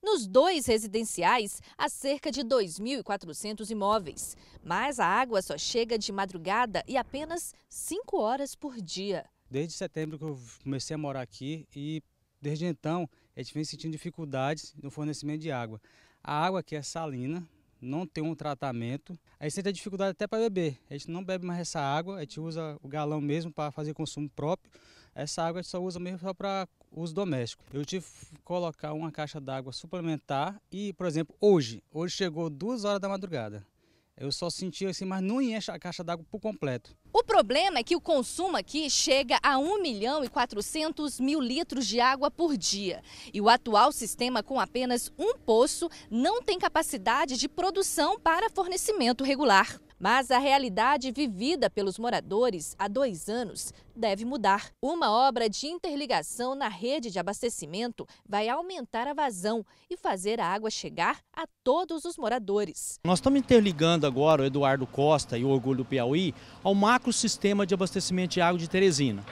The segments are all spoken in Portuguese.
Nos dois residenciais, há cerca de 2.400 imóveis. Mas a água só chega de madrugada e apenas 5 horas por dia. Desde setembro que eu comecei a morar aqui e desde então a gente vem sentindo dificuldades no fornecimento de água. A água aqui é salina, não tem um tratamento. A gente tem dificuldade até para beber. A gente não bebe mais essa água, a gente usa o galão mesmo para fazer consumo próprio. Essa água a gente só usa mesmo só para os domésticos. Eu tive que colocar uma caixa d'água suplementar e, por exemplo, hoje, hoje chegou duas horas da madrugada. Eu só senti assim, mas não enche a caixa d'água por completo. O problema é que o consumo aqui chega a 1 milhão e 400 mil litros de água por dia. E o atual sistema, com apenas um poço, não tem capacidade de produção para fornecimento regular. Mas a realidade vivida pelos moradores há dois anos deve mudar. Uma obra de interligação na rede de abastecimento vai aumentar a vazão e fazer a água chegar a todos os moradores. Nós estamos interligando agora o Eduardo Costa e o Orgulho do Piauí ao macro sistema de abastecimento de água de Teresina.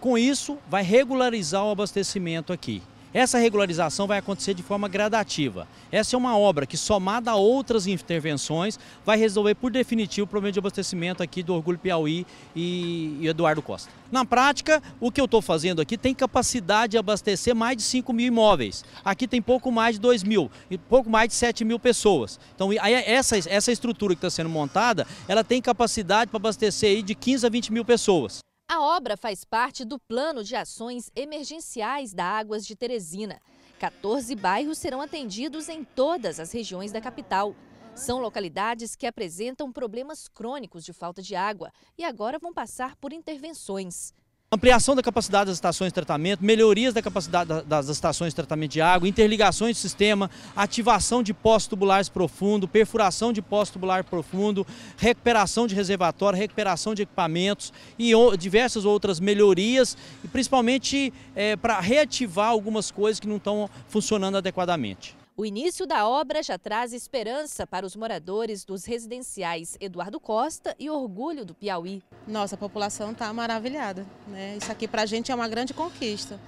Com isso, vai regularizar o abastecimento aqui. Essa regularização vai acontecer de forma gradativa. Essa é uma obra que, somada a outras intervenções, vai resolver por definitivo o problema de abastecimento aqui do Orgulho Piauí e Eduardo Costa. Na prática, o que eu estou fazendo aqui tem capacidade de abastecer mais de 5 mil imóveis. Aqui tem pouco mais de 2 mil, e pouco mais de 7 mil pessoas. Então, essa, essa estrutura que está sendo montada, ela tem capacidade para abastecer aí de 15 a 20 mil pessoas. A obra faz parte do plano de ações emergenciais da Águas de Teresina. 14 bairros serão atendidos em todas as regiões da capital. São localidades que apresentam problemas crônicos de falta de água e agora vão passar por intervenções ampliação da capacidade das estações de tratamento, melhorias da capacidade das estações de tratamento de água, interligações de sistema, ativação de poços tubulares profundo, perfuração de poço tubular profundo, recuperação de reservatório, recuperação de equipamentos e diversas outras melhorias, e principalmente é, para reativar algumas coisas que não estão funcionando adequadamente. O início da obra já traz esperança para os moradores dos residenciais Eduardo Costa e Orgulho do Piauí. Nossa, a população está maravilhada. Né? Isso aqui para a gente é uma grande conquista.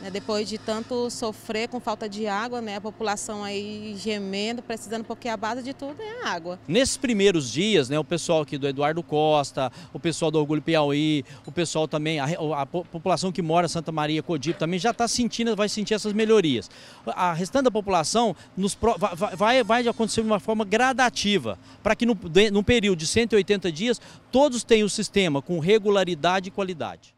Né, depois de tanto sofrer com falta de água, né, a população aí gemendo, precisando, porque a base de tudo é a água. Nesses primeiros dias, né, o pessoal aqui do Eduardo Costa, o pessoal do Orgulho Piauí, o pessoal também, a, a população que mora em Santa Maria, Codipo, também já está sentindo, vai sentir essas melhorias. A restante da população nos, vai, vai acontecer de uma forma gradativa, para que no, num período de 180 dias todos tenham o sistema com regularidade e qualidade.